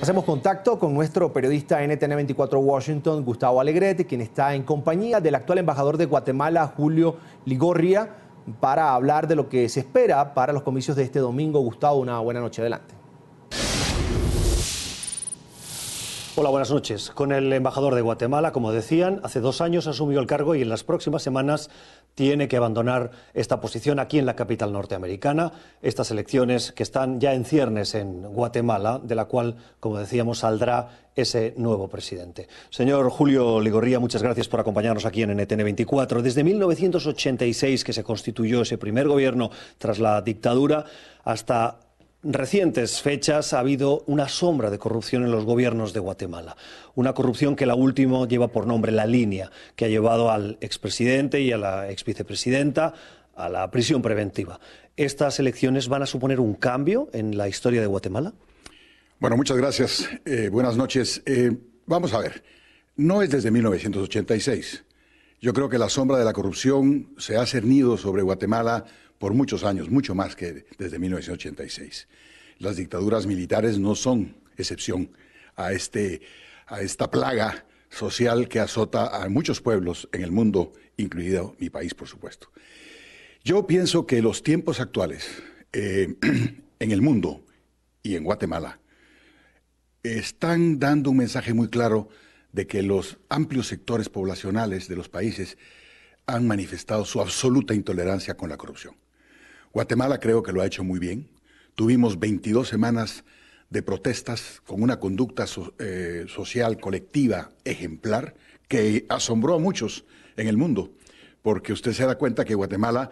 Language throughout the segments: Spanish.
Hacemos contacto con nuestro periodista NTN24 Washington, Gustavo Alegrete, quien está en compañía del actual embajador de Guatemala, Julio Ligorria, para hablar de lo que se espera para los comicios de este domingo. Gustavo, una buena noche. Adelante. Hola, buenas noches. Con el embajador de Guatemala, como decían, hace dos años asumió el cargo y en las próximas semanas tiene que abandonar esta posición aquí en la capital norteamericana. Estas elecciones que están ya en ciernes en Guatemala, de la cual, como decíamos, saldrá ese nuevo presidente. Señor Julio Ligorría, muchas gracias por acompañarnos aquí en NTN 24. Desde 1986 que se constituyó ese primer gobierno tras la dictadura hasta recientes fechas ha habido una sombra de corrupción en los gobiernos de Guatemala. Una corrupción que la última lleva por nombre la línea, que ha llevado al expresidente y a la exvicepresidenta a la prisión preventiva. ¿Estas elecciones van a suponer un cambio en la historia de Guatemala? Bueno, muchas gracias. Eh, buenas noches. Eh, vamos a ver. No es desde 1986 yo creo que la sombra de la corrupción se ha cernido sobre Guatemala por muchos años, mucho más que desde 1986. Las dictaduras militares no son excepción a, este, a esta plaga social que azota a muchos pueblos en el mundo, incluido mi país, por supuesto. Yo pienso que los tiempos actuales eh, en el mundo y en Guatemala están dando un mensaje muy claro de que los amplios sectores poblacionales de los países han manifestado su absoluta intolerancia con la corrupción. Guatemala creo que lo ha hecho muy bien. Tuvimos 22 semanas de protestas con una conducta eh, social colectiva ejemplar que asombró a muchos en el mundo, porque usted se da cuenta que Guatemala,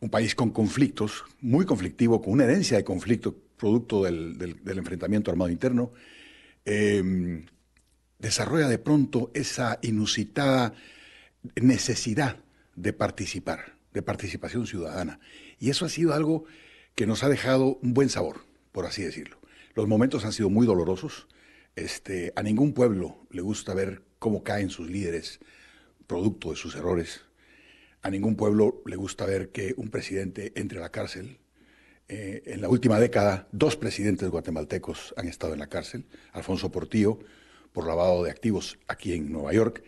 un país con conflictos, muy conflictivo, con una herencia de conflicto producto del, enfrentamiento armado interno, eh, desarrolla de pronto esa inusitada necesidad de participar, de participación ciudadana. Y eso ha sido algo que nos ha dejado un buen sabor, por así decirlo. Los momentos han sido muy dolorosos. Este, a ningún pueblo le gusta ver cómo caen sus líderes, producto de sus errores. A ningún pueblo le gusta ver que un presidente entre a la cárcel. Eh, en la última década, dos presidentes guatemaltecos han estado en la cárcel, Alfonso Portillo, por lavado de activos aquí en Nueva York.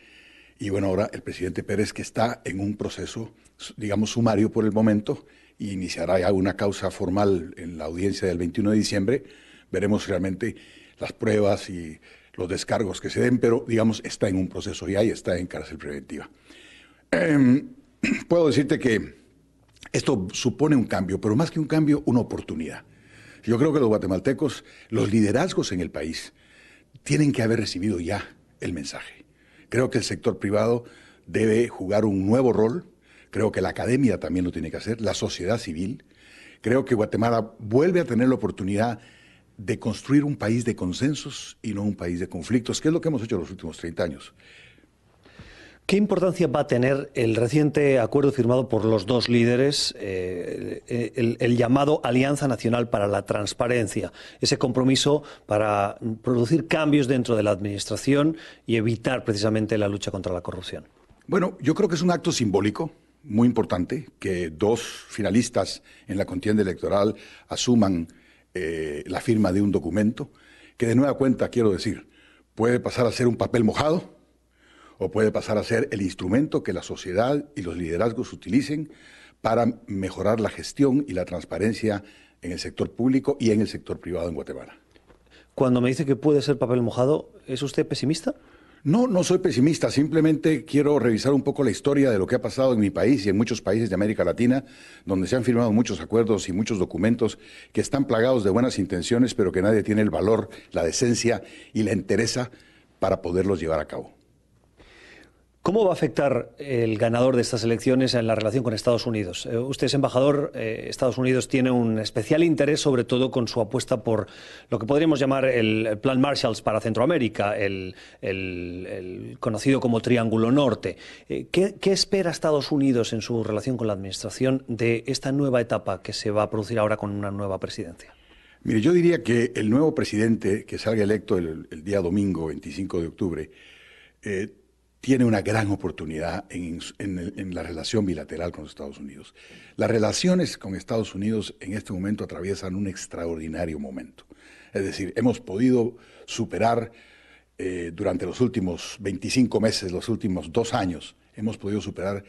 Y bueno, ahora el presidente Pérez que está en un proceso, digamos, sumario por el momento, y iniciará ya una causa formal en la audiencia del 21 de diciembre. Veremos realmente las pruebas y los descargos que se den, pero digamos, está en un proceso ya y está en cárcel preventiva. Em, puedo decirte que esto supone un cambio, pero más que un cambio, una oportunidad. Yo creo que los guatemaltecos, los liderazgos en el país, tienen que haber recibido ya el mensaje. Creo que el sector privado debe jugar un nuevo rol, creo que la academia también lo tiene que hacer, la sociedad civil. Creo que Guatemala vuelve a tener la oportunidad de construir un país de consensos y no un país de conflictos, que es lo que hemos hecho los últimos 30 años. ¿Qué importancia va a tener el reciente acuerdo firmado por los dos líderes, eh, eh, el, llamado Alianza Nacional para la Transparencia, ese compromiso para producir cambios dentro de la Administración y evitar precisamente la lucha contra la corrupción? Bueno, yo creo que es un acto simbólico muy importante que dos finalistas en la contienda electoral asuman eh, la firma de un documento que de nueva cuenta, quiero decir, puede pasar a ser un papel mojado o puede pasar a ser el instrumento que la sociedad y los liderazgos utilicen para mejorar la gestión y la transparencia en el sector público y en el sector privado en Guatemala. Cuando me dice que puede ser papel mojado, ¿es usted pesimista? No, no soy pesimista, simplemente quiero revisar un poco la historia de lo que ha pasado en mi país y en muchos países de América Latina, donde se han firmado muchos acuerdos y muchos documentos que están plagados de buenas intenciones, pero que nadie tiene el valor, la decencia y la entereza para poderlos llevar a cabo. ¿Cómo va a afectar el ganador de estas elecciones en la relación con Estados Unidos? Eh, usted es embajador, eh, Estados Unidos tiene un especial interés, sobre todo con su apuesta por lo que podríamos llamar el Plan Marshalls para Centroamérica, el, conocido como Triángulo Norte. Eh, ¿qué, espera Estados Unidos en su relación con la Administración de esta nueva etapa que se va a producir ahora con una nueva presidencia? Mire, yo diría que el nuevo presidente que salga electo el, día domingo, 25 de octubre, tiene una gran oportunidad en, la relación bilateral con los Estados Unidos. Las relaciones con Estados Unidos en este momento atraviesan un extraordinario momento. Es decir, hemos podido superar eh, durante los últimos 25 meses, los últimos dos años, hemos podido superar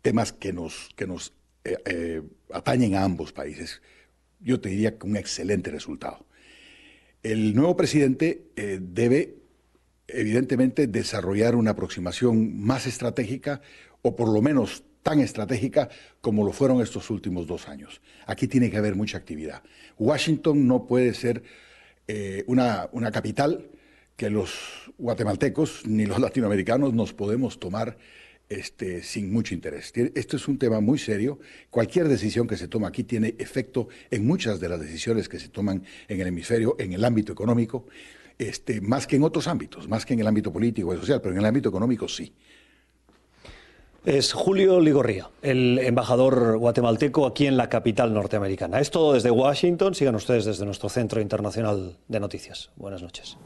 temas que nos, que nos eh, eh, atañen a ambos países. Yo te diría que un excelente resultado. El nuevo presidente debe evidentemente desarrollar una aproximación más estratégica o por lo menos tan estratégica como lo fueron estos últimos dos años. Aquí tiene que haber mucha actividad. Washington no puede ser eh, una, capital que los guatemaltecos ni los latinoamericanos nos podemos tomar este, sin mucho interés. Esto es un tema muy serio. Cualquier decisión que se toma aquí tiene efecto en muchas de las decisiones que se toman en el hemisferio, en el ámbito económico. Este, más que en otros ámbitos, más que en el ámbito político y social, pero en el ámbito económico sí. Es Julio Ligorría, el embajador guatemalteco aquí en la capital norteamericana. Es todo desde Washington. Sigan ustedes desde nuestro centro internacional de noticias. Buenas noches.